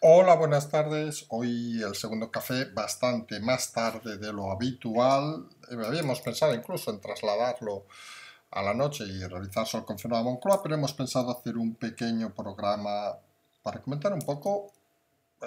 Hola, buenas tardes. Hoy el segundo café bastante más tarde de lo habitual. Eh, habíamos pensado incluso en trasladarlo a la noche y realizar el confinado a Moncloa, pero hemos pensado hacer un pequeño programa para comentar un poco eh,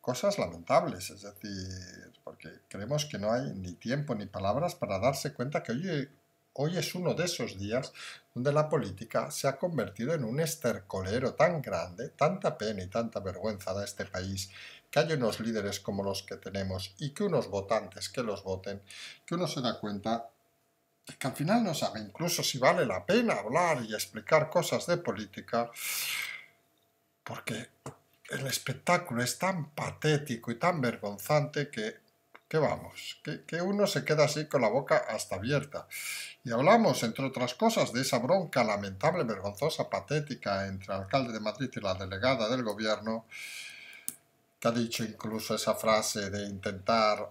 cosas lamentables, es decir, porque creemos que no hay ni tiempo ni palabras para darse cuenta que, oye, Hoy es uno de esos días donde la política se ha convertido en un estercolero tan grande, tanta pena y tanta vergüenza da este país, que hay unos líderes como los que tenemos y que unos votantes que los voten, que uno se da cuenta que al final no sabe incluso si vale la pena hablar y explicar cosas de política, porque el espectáculo es tan patético y tan vergonzante que que vamos, que, uno se queda así con la boca hasta abierta. Y hablamos, entre otras cosas, de esa bronca lamentable, vergonzosa, patética entre el alcalde de Madrid y la delegada del gobierno, que ha dicho incluso esa frase de intentar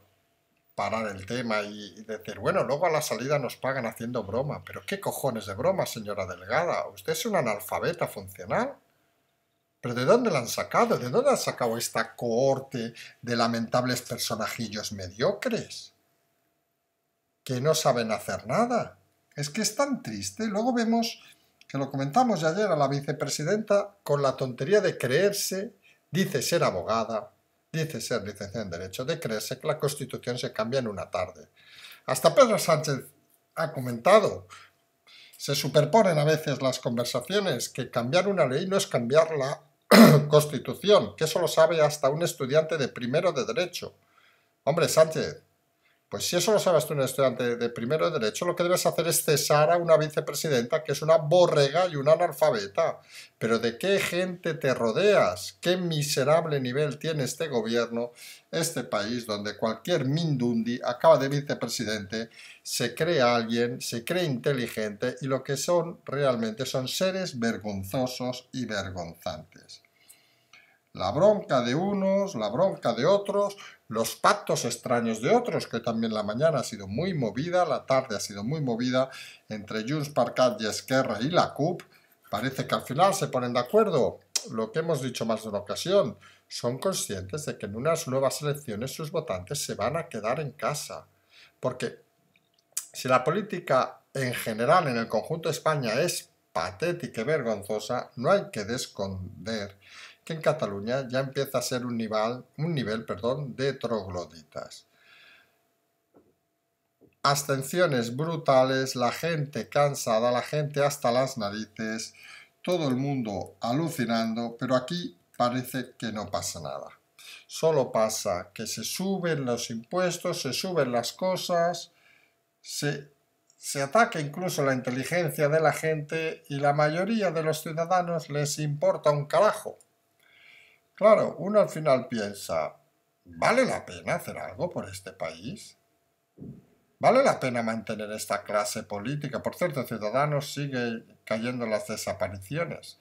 parar el tema y, decir, bueno, luego a la salida nos pagan haciendo broma, pero qué cojones de broma, señora delegada, usted es una analfabeta funcional. Pero ¿de dónde la han sacado? ¿De dónde han sacado esta cohorte de lamentables personajillos mediocres? Que no saben hacer nada. Es que es tan triste. Luego vemos, que lo comentamos ayer a la vicepresidenta, con la tontería de creerse, dice ser abogada, dice ser licenciada en Derecho, de creerse que la Constitución se cambia en una tarde. Hasta Pedro Sánchez ha comentado se superponen a veces las conversaciones, que cambiar una ley no es cambiarla, Constitución, que eso lo sabe hasta un estudiante de primero de Derecho. Hombre, Sánchez, pues si eso lo sabes tú un estudiante de primero de Derecho, lo que debes hacer es cesar a una vicepresidenta que es una borrega y una analfabeta. Pero ¿de qué gente te rodeas? ¿Qué miserable nivel tiene este gobierno, este país, donde cualquier mindundi acaba de vicepresidente, se cree alguien, se cree inteligente y lo que son realmente son seres vergonzosos y vergonzantes. La bronca de unos, la bronca de otros, los pactos extraños de otros, que también la mañana ha sido muy movida, la tarde ha sido muy movida entre Junts per y Esquerra y la CUP. Parece que al final se ponen de acuerdo. Lo que hemos dicho más de una ocasión, son conscientes de que en unas nuevas elecciones sus votantes se van a quedar en casa. Porque si la política en general en el conjunto de España es patética y vergonzosa, no hay que desconder en Cataluña ya empieza a ser un nivel, un nivel perdón, de trogloditas. Ascensiones brutales, la gente cansada, la gente hasta las narices, todo el mundo alucinando, pero aquí parece que no pasa nada. Solo pasa que se suben los impuestos, se suben las cosas, se, ataca incluso la inteligencia de la gente y la mayoría de los ciudadanos les importa un carajo. Claro, uno al final piensa, ¿vale la pena hacer algo por este país? ¿Vale la pena mantener esta clase política? Por cierto, Ciudadanos sigue cayendo en las desapariciones.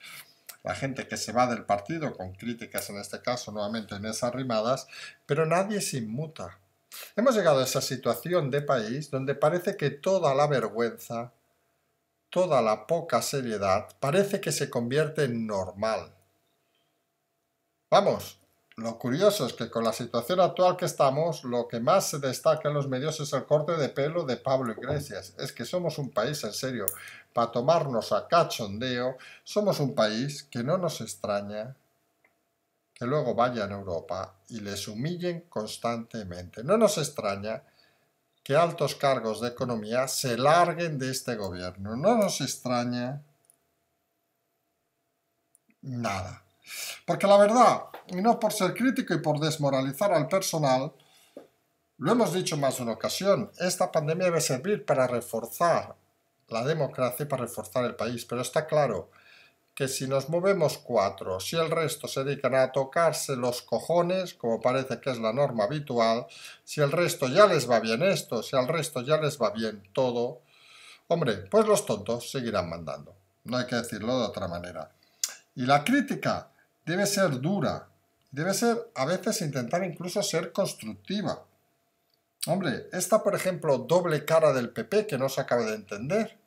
La gente que se va del partido, con críticas en este caso nuevamente en esas rimadas, pero nadie se inmuta. Hemos llegado a esa situación de país donde parece que toda la vergüenza, toda la poca seriedad, parece que se convierte en normal. Vamos, lo curioso es que con la situación actual que estamos, lo que más se destaca en los medios es el corte de pelo de Pablo Iglesias. Es que somos un país, en serio, para tomarnos a cachondeo, somos un país que no nos extraña que luego vayan a Europa y les humillen constantemente. No nos extraña que altos cargos de economía se larguen de este gobierno. No nos extraña nada. Porque la verdad, y no por ser crítico y por desmoralizar al personal, lo hemos dicho más de una ocasión, esta pandemia debe servir para reforzar la democracia y para reforzar el país, pero está claro que si nos movemos cuatro, si el resto se dedican a tocarse los cojones, como parece que es la norma habitual, si el resto ya les va bien esto, si al resto ya les va bien todo, hombre, pues los tontos seguirán mandando. No hay que decirlo de otra manera. Y la crítica debe ser dura, debe ser a veces intentar incluso ser constructiva. Hombre, esta por ejemplo doble cara del PP que no se acaba de entender.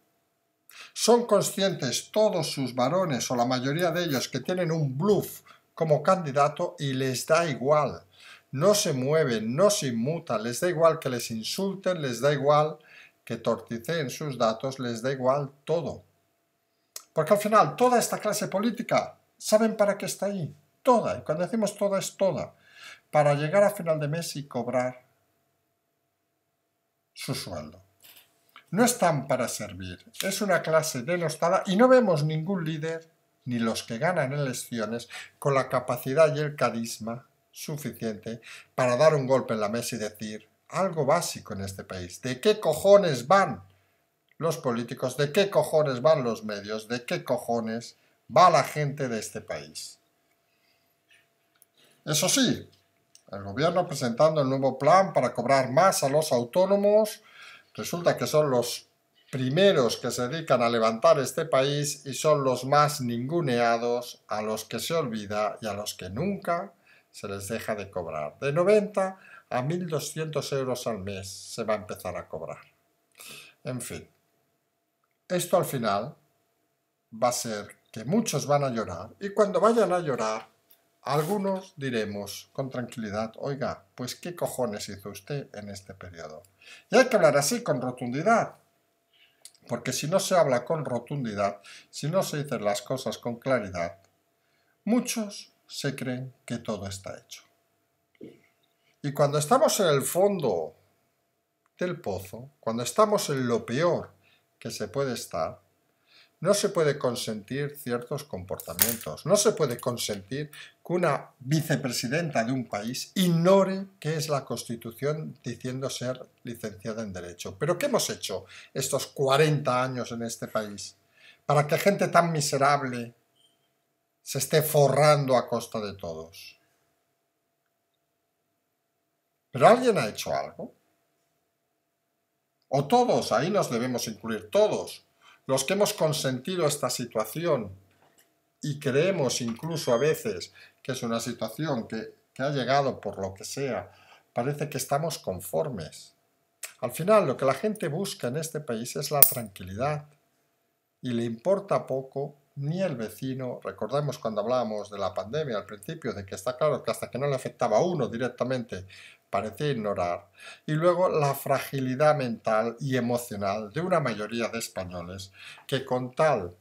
¿Son conscientes todos sus varones o la mayoría de ellos que tienen un bluff como candidato y les da igual? No se mueven, no se inmutan, les da igual que les insulten, les da igual que torticen sus datos, les da igual todo. Porque al final toda esta clase política saben para qué está ahí. Toda. Y cuando decimos toda es toda. Para llegar a final de mes y cobrar su sueldo. No están para servir. Es una clase de denostada y no vemos ningún líder, ni los que ganan elecciones, con la capacidad y el carisma suficiente para dar un golpe en la mesa y decir algo básico en este país. ¿De qué cojones van los políticos? ¿De qué cojones van los medios? ¿De qué cojones va la gente de este país. Eso sí, el gobierno presentando el nuevo plan para cobrar más a los autónomos, resulta que son los primeros que se dedican a levantar este país y son los más ninguneados, a los que se olvida y a los que nunca se les deja de cobrar. De 90 a 1.200 euros al mes se va a empezar a cobrar. En fin, esto al final va a ser que muchos van a llorar, y cuando vayan a llorar, algunos diremos con tranquilidad, oiga, pues qué cojones hizo usted en este periodo. Y hay que hablar así, con rotundidad, porque si no se habla con rotundidad, si no se dicen las cosas con claridad, muchos se creen que todo está hecho. Y cuando estamos en el fondo del pozo, cuando estamos en lo peor que se puede estar, no se puede consentir ciertos comportamientos. No se puede consentir que una vicepresidenta de un país ignore qué es la Constitución diciendo ser licenciada en Derecho. Pero ¿qué hemos hecho estos 40 años en este país para que gente tan miserable se esté forrando a costa de todos? ¿Pero alguien ha hecho algo? ¿O todos? Ahí nos debemos incluir todos los que hemos consentido esta situación y creemos incluso a veces que es una situación que, ha llegado por lo que sea, parece que estamos conformes. Al final, lo que la gente busca en este país es la tranquilidad y le importa poco ni el vecino. Recordemos cuando hablábamos de la pandemia al principio, de que está claro que hasta que no le afectaba a uno directamente, parece ignorar, y luego la fragilidad mental y emocional de una mayoría de españoles que con tal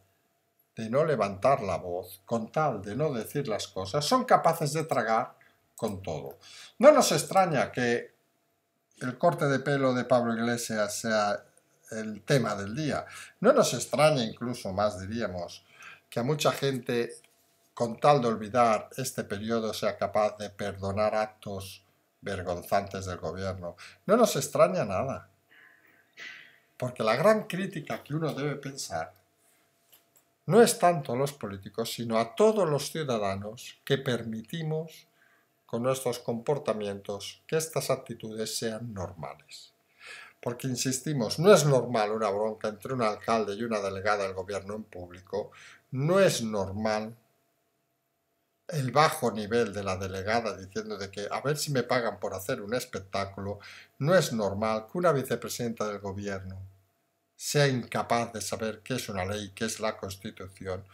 de no levantar la voz, con tal de no decir las cosas, son capaces de tragar con todo. No nos extraña que el corte de pelo de Pablo Iglesias sea el tema del día. No nos extraña incluso más, diríamos, que a mucha gente, con tal de olvidar este periodo, sea capaz de perdonar actos vergonzantes del gobierno. No nos extraña nada, porque la gran crítica que uno debe pensar no es tanto a los políticos, sino a todos los ciudadanos que permitimos con nuestros comportamientos que estas actitudes sean normales. Porque, insistimos, no es normal una bronca entre un alcalde y una delegada del gobierno en público, no es normal el bajo nivel de la delegada diciendo de que a ver si me pagan por hacer un espectáculo, no es normal que una vicepresidenta del gobierno sea incapaz de saber qué es una ley, qué es la Constitución.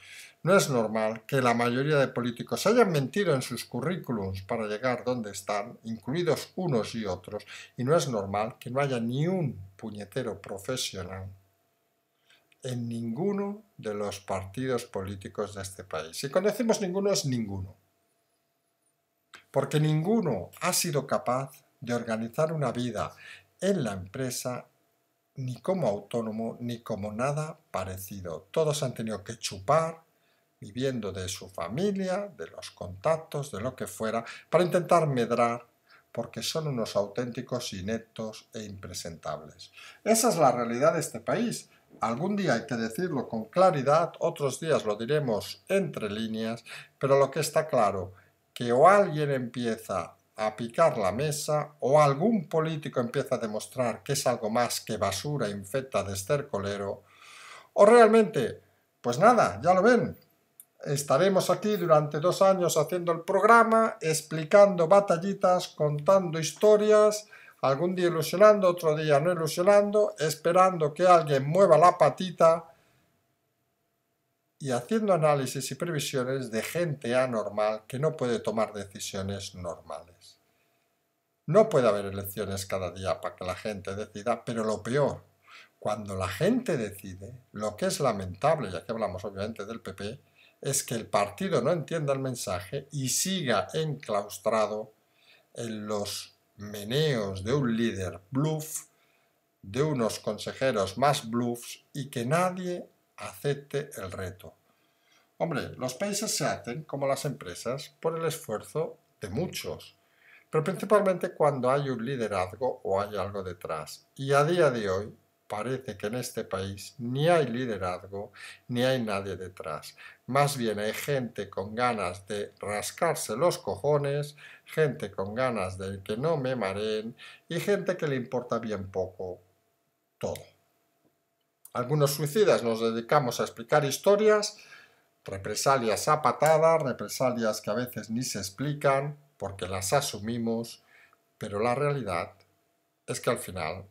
No es normal que la mayoría de políticos hayan mentido en sus currículums para llegar donde están, incluidos unos y otros, y no es normal que no haya ni un puñetero profesional en ninguno de los partidos políticos de este país. Y conocemos decimos ninguno es ninguno. Porque ninguno ha sido capaz de organizar una vida en la empresa ni como autónomo ni como nada parecido. Todos han tenido que chupar viviendo de su familia, de los contactos, de lo que fuera, para intentar medrar porque son unos auténticos ineptos e impresentables. Esa es la realidad de este país. Algún día hay que decirlo con claridad, otros días lo diremos entre líneas, pero lo que está claro, que o alguien empieza a picar la mesa o algún político empieza a demostrar que es algo más que basura infecta de estercolero, o realmente, pues nada, ya lo ven, Estaremos aquí durante dos años haciendo el programa, explicando batallitas, contando historias algún día ilusionando, otro día no ilusionando, esperando que alguien mueva la patita y haciendo análisis y previsiones de gente anormal que no puede tomar decisiones normales. No puede haber elecciones cada día para que la gente decida, pero lo peor, cuando la gente decide, lo que es lamentable, ya que hablamos obviamente del PP, es que el partido no entienda el mensaje y siga enclaustrado en los meneos de un líder bluff, de unos consejeros más bluffs y que nadie acepte el reto. Hombre, los países se hacen, como las empresas, por el esfuerzo de muchos, pero principalmente cuando hay un liderazgo o hay algo detrás. Y a día de hoy parece que en este país ni hay liderazgo ni hay nadie detrás. Más bien hay gente con ganas de rascarse los cojones, gente con ganas de que no me mareen y gente que le importa bien poco todo. Algunos suicidas nos dedicamos a explicar historias, represalias a patadas, represalias que a veces ni se explican porque las asumimos, pero la realidad es que al final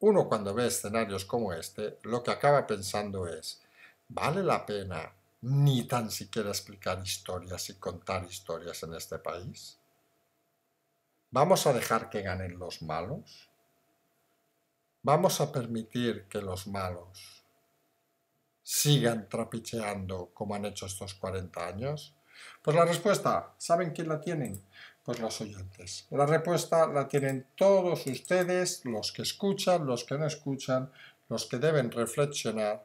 uno cuando ve escenarios como este, lo que acaba pensando es, ¿vale la pena ni tan siquiera explicar historias y contar historias en este país? ¿Vamos a dejar que ganen los malos? ¿Vamos a permitir que los malos sigan trapicheando como han hecho estos 40 años? Pues la respuesta, ¿saben quién la tienen? pues los oyentes. La respuesta la tienen todos ustedes, los que escuchan, los que no escuchan, los que deben reflexionar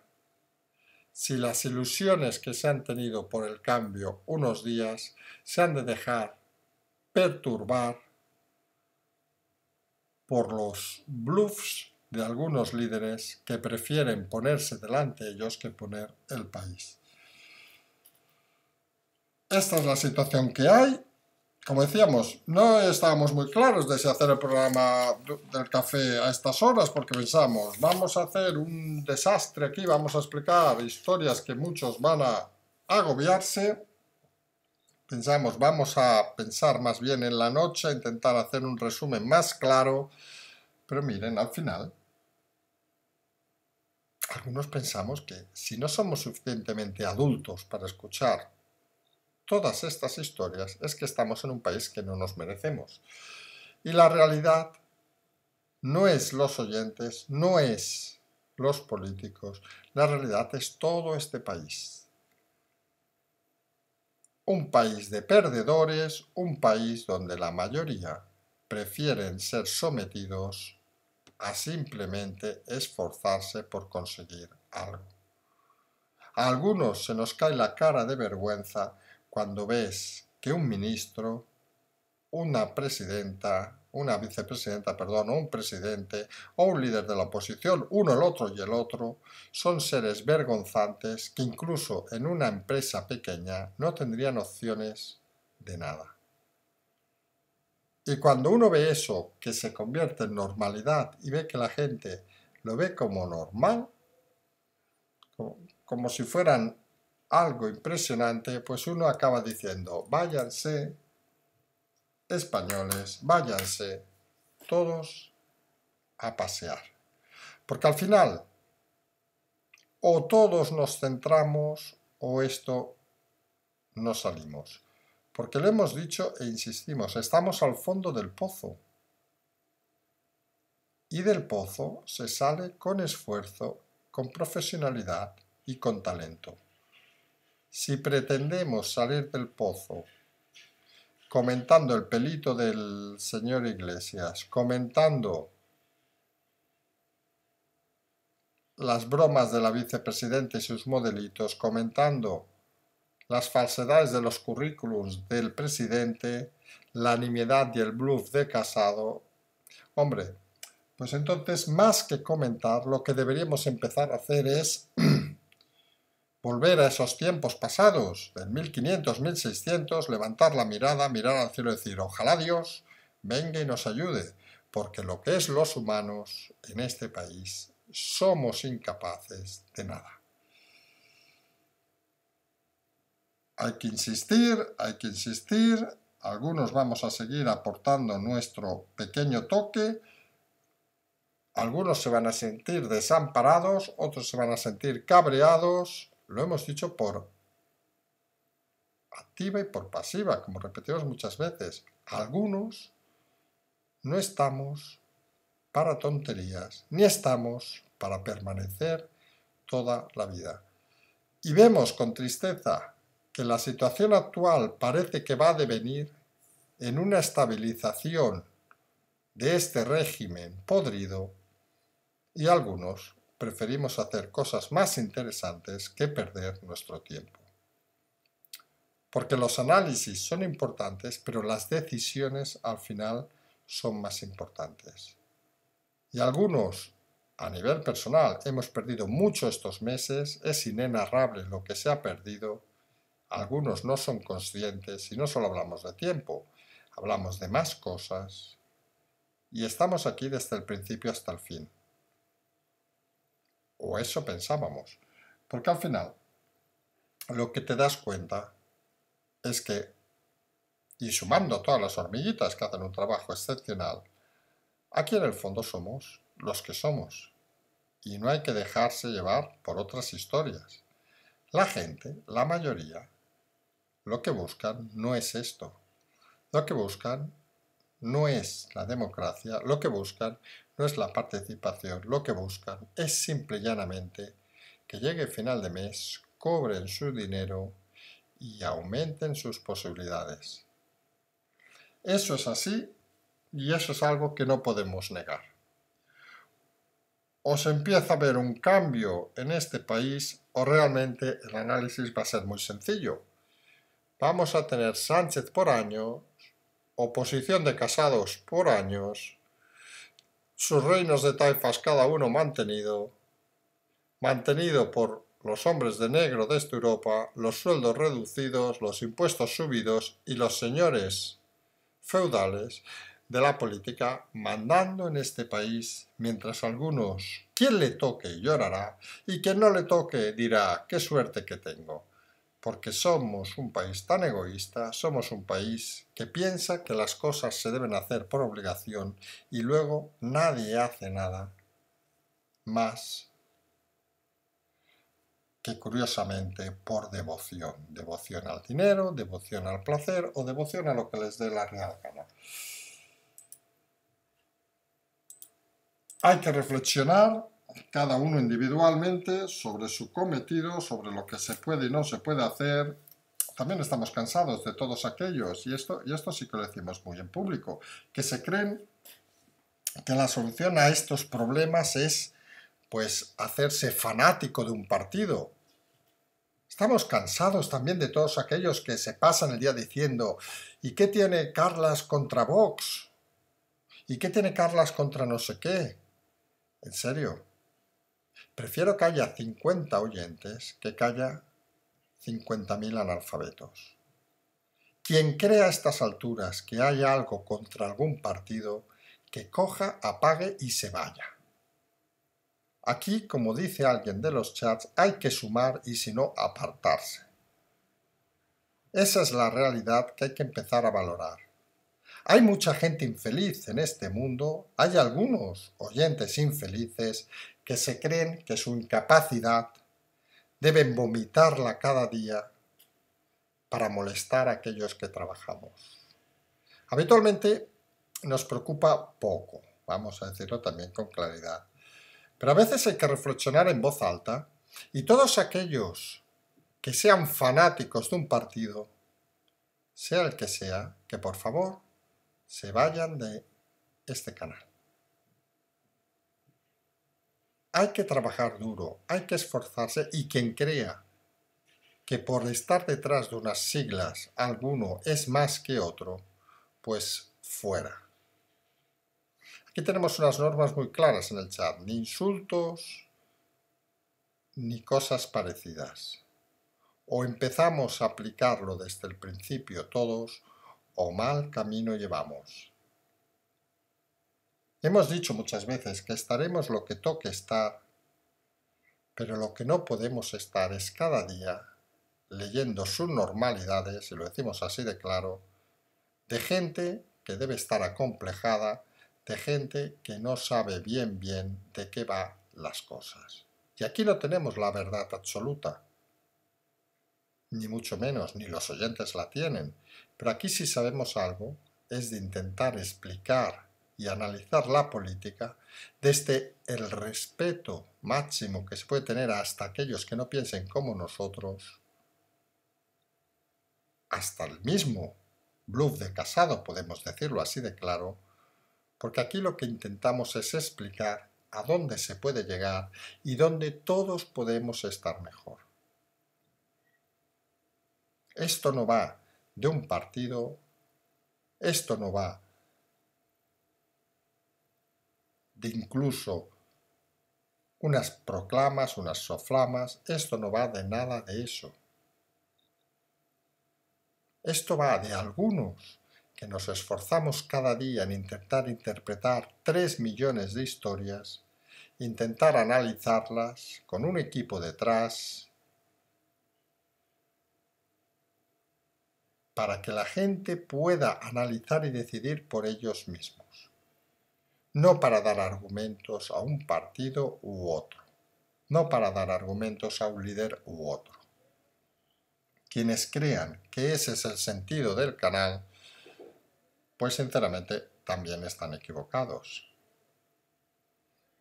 si las ilusiones que se han tenido por el cambio unos días se han de dejar perturbar por los bluffs de algunos líderes que prefieren ponerse delante de ellos que poner el país. Esta es la situación que hay como decíamos, no estábamos muy claros de si hacer el programa del café a estas horas porque pensamos, vamos a hacer un desastre aquí, vamos a explicar historias que muchos van a agobiarse. Pensamos, vamos a pensar más bien en la noche, intentar hacer un resumen más claro. Pero miren, al final, algunos pensamos que si no somos suficientemente adultos para escuchar todas estas historias es que estamos en un país que no nos merecemos. Y la realidad no es los oyentes, no es los políticos, la realidad es todo este país. Un país de perdedores, un país donde la mayoría prefieren ser sometidos a simplemente esforzarse por conseguir algo. A algunos se nos cae la cara de vergüenza cuando ves que un ministro, una presidenta, una vicepresidenta, perdón, un presidente, o un líder de la oposición, uno el otro y el otro, son seres vergonzantes que incluso en una empresa pequeña no tendrían opciones de nada. Y cuando uno ve eso que se convierte en normalidad y ve que la gente lo ve como normal, como si fueran algo impresionante, pues uno acaba diciendo, váyanse, españoles, váyanse todos a pasear. Porque al final, o todos nos centramos o esto no salimos. Porque lo hemos dicho e insistimos, estamos al fondo del pozo. Y del pozo se sale con esfuerzo, con profesionalidad y con talento. Si pretendemos salir del pozo, comentando el pelito del señor Iglesias, comentando las bromas de la vicepresidenta y sus modelitos, comentando las falsedades de los currículums del presidente, la nimiedad y el bluff de Casado, hombre, pues entonces más que comentar, lo que deberíamos empezar a hacer es volver a esos tiempos pasados, del 1500, 1600, levantar la mirada, mirar al cielo y decir, ojalá Dios venga y nos ayude, porque lo que es los humanos en este país somos incapaces de nada. Hay que insistir, hay que insistir, algunos vamos a seguir aportando nuestro pequeño toque, algunos se van a sentir desamparados, otros se van a sentir cabreados, lo hemos dicho por activa y por pasiva, como repetimos muchas veces. Algunos no estamos para tonterías, ni estamos para permanecer toda la vida. Y vemos con tristeza que la situación actual parece que va a devenir en una estabilización de este régimen podrido y algunos preferimos hacer cosas más interesantes que perder nuestro tiempo. Porque los análisis son importantes, pero las decisiones al final son más importantes. Y algunos, a nivel personal, hemos perdido mucho estos meses, es inenarrable lo que se ha perdido, algunos no son conscientes y no solo hablamos de tiempo, hablamos de más cosas y estamos aquí desde el principio hasta el fin eso pensábamos. Porque al final, lo que te das cuenta es que, y sumando todas las hormiguitas que hacen un trabajo excepcional, aquí en el fondo somos los que somos. Y no hay que dejarse llevar por otras historias. La gente, la mayoría, lo que buscan no es esto. Lo que buscan no es la democracia, lo que buscan no es la participación, lo que buscan es simple y llanamente que llegue el final de mes, cobren su dinero y aumenten sus posibilidades. Eso es así y eso es algo que no podemos negar. O se empieza a ver un cambio en este país o realmente el análisis va a ser muy sencillo. Vamos a tener Sánchez por año oposición de casados por años, sus reinos de taifas cada uno mantenido, mantenido por los hombres de negro de esta Europa, los sueldos reducidos, los impuestos subidos y los señores feudales de la política mandando en este país, mientras algunos, quien le toque llorará y quien no le toque dirá qué suerte que tengo porque somos un país tan egoísta, somos un país que piensa que las cosas se deben hacer por obligación y luego nadie hace nada más que curiosamente por devoción, devoción al dinero, devoción al placer o devoción a lo que les dé la real gana. Hay que reflexionar cada uno individualmente sobre su cometido, sobre lo que se puede y no se puede hacer. También estamos cansados de todos aquellos, y esto, y esto sí que lo decimos muy en público, que se creen que la solución a estos problemas es pues hacerse fanático de un partido. Estamos cansados también de todos aquellos que se pasan el día diciendo ¿y qué tiene Carlas contra Vox? ¿Y qué tiene Carlas contra no sé qué? En serio, Prefiero que haya 50 oyentes que que haya 50.000 analfabetos. Quien crea a estas alturas que haya algo contra algún partido, que coja, apague y se vaya. Aquí, como dice alguien de los chats, hay que sumar y si no, apartarse. Esa es la realidad que hay que empezar a valorar. Hay mucha gente infeliz en este mundo, hay algunos oyentes infelices que se creen que su incapacidad deben vomitarla cada día para molestar a aquellos que trabajamos. Habitualmente nos preocupa poco, vamos a decirlo también con claridad, pero a veces hay que reflexionar en voz alta y todos aquellos que sean fanáticos de un partido, sea el que sea, que por favor se vayan de este canal hay que trabajar duro, hay que esforzarse y quien crea que por estar detrás de unas siglas alguno es más que otro, pues fuera. Aquí tenemos unas normas muy claras en el chat, ni insultos ni cosas parecidas. O empezamos a aplicarlo desde el principio todos, o mal camino llevamos. Hemos dicho muchas veces que estaremos lo que toque estar, pero lo que no podemos estar es cada día leyendo sus normalidades, si lo decimos así de claro, de gente que debe estar acomplejada, de gente que no sabe bien bien de qué va las cosas. Y aquí no tenemos la verdad absoluta, ni mucho menos, ni los oyentes la tienen, pero aquí sí sabemos algo es de intentar explicar y analizar la política desde el respeto máximo que se puede tener hasta aquellos que no piensen como nosotros, hasta el mismo bluff de casado, podemos decirlo así de claro, porque aquí lo que intentamos es explicar a dónde se puede llegar y dónde todos podemos estar mejor. Esto no va de un partido, esto no va de incluso unas proclamas, unas soflamas, esto no va de nada de eso. Esto va de algunos que nos esforzamos cada día en intentar interpretar tres millones de historias, intentar analizarlas con un equipo detrás, para que la gente pueda analizar y decidir por ellos mismos no para dar argumentos a un partido u otro, no para dar argumentos a un líder u otro. Quienes crean que ese es el sentido del canal, pues sinceramente también están equivocados.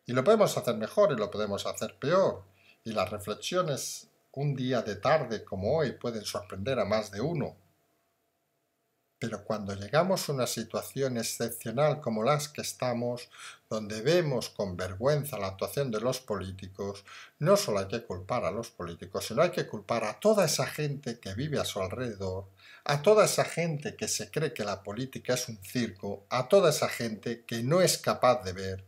Y lo podemos hacer mejor y lo podemos hacer peor, y las reflexiones un día de tarde como hoy pueden sorprender a más de uno, pero cuando llegamos a una situación excepcional como las que estamos, donde vemos con vergüenza la actuación de los políticos, no solo hay que culpar a los políticos, sino hay que culpar a toda esa gente que vive a su alrededor, a toda esa gente que se cree que la política es un circo, a toda esa gente que no es capaz de ver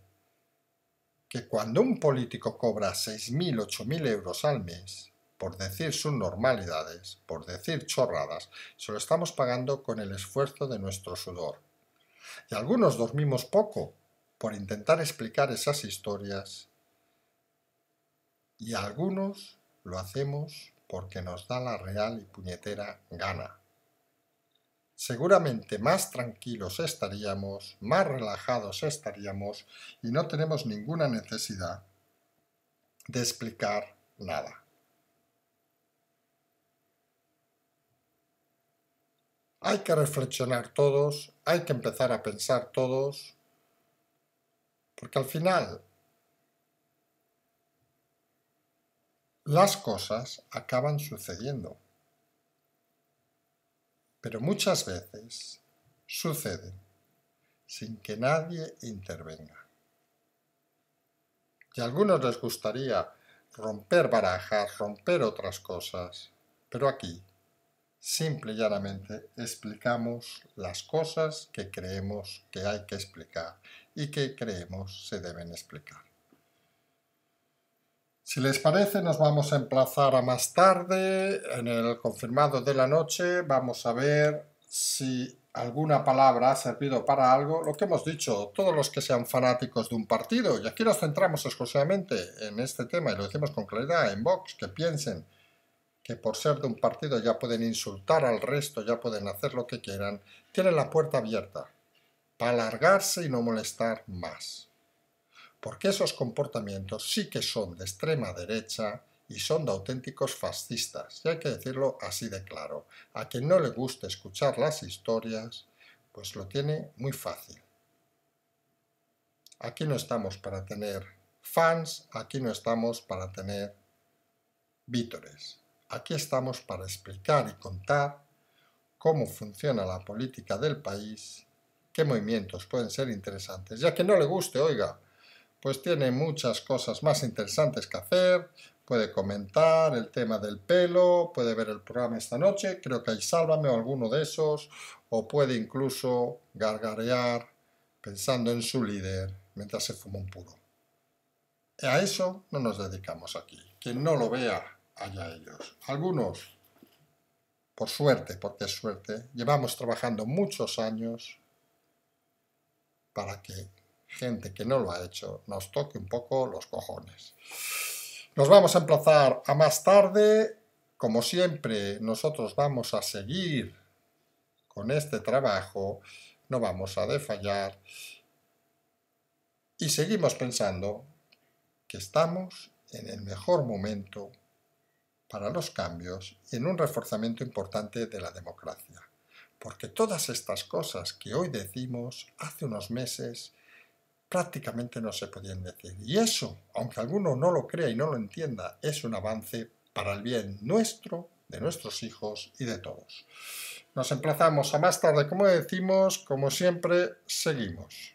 que cuando un político cobra 6.000, 8.000 euros al mes, por decir normalidades, por decir chorradas, se lo estamos pagando con el esfuerzo de nuestro sudor. Y algunos dormimos poco por intentar explicar esas historias y algunos lo hacemos porque nos da la real y puñetera gana. Seguramente más tranquilos estaríamos, más relajados estaríamos y no tenemos ninguna necesidad de explicar nada. Hay que reflexionar todos, hay que empezar a pensar todos, porque al final las cosas acaban sucediendo. Pero muchas veces suceden sin que nadie intervenga. Y a algunos les gustaría romper barajas, romper otras cosas, pero aquí simple y llanamente explicamos las cosas que creemos que hay que explicar y que creemos se deben explicar. Si les parece, nos vamos a emplazar a más tarde, en el confirmado de la noche, vamos a ver si alguna palabra ha servido para algo. Lo que hemos dicho, todos los que sean fanáticos de un partido, y aquí nos centramos exclusivamente en este tema y lo decimos con claridad en Vox, que piensen que por ser de un partido ya pueden insultar al resto, ya pueden hacer lo que quieran, tienen la puerta abierta para alargarse y no molestar más. Porque esos comportamientos sí que son de extrema derecha y son de auténticos fascistas, y hay que decirlo así de claro. A quien no le guste escuchar las historias, pues lo tiene muy fácil. Aquí no estamos para tener fans, aquí no estamos para tener vítores. Aquí estamos para explicar y contar cómo funciona la política del país, qué movimientos pueden ser interesantes. Ya que no le guste, oiga, pues tiene muchas cosas más interesantes que hacer, puede comentar el tema del pelo, puede ver el programa esta noche, creo que hay Sálvame o alguno de esos, o puede incluso gargarear pensando en su líder mientras se fuma un puro. A eso no nos dedicamos aquí. Quien no lo vea ellos. Algunos, por suerte, porque es suerte, llevamos trabajando muchos años para que gente que no lo ha hecho nos toque un poco los cojones. Nos vamos a emplazar a más tarde. Como siempre, nosotros vamos a seguir con este trabajo, no vamos a defallar y seguimos pensando que estamos en el mejor momento para los cambios y en un reforzamiento importante de la democracia. Porque todas estas cosas que hoy decimos hace unos meses prácticamente no se podían decir. Y eso, aunque alguno no lo crea y no lo entienda, es un avance para el bien nuestro, de nuestros hijos y de todos. Nos emplazamos a más tarde, como decimos, como siempre, seguimos.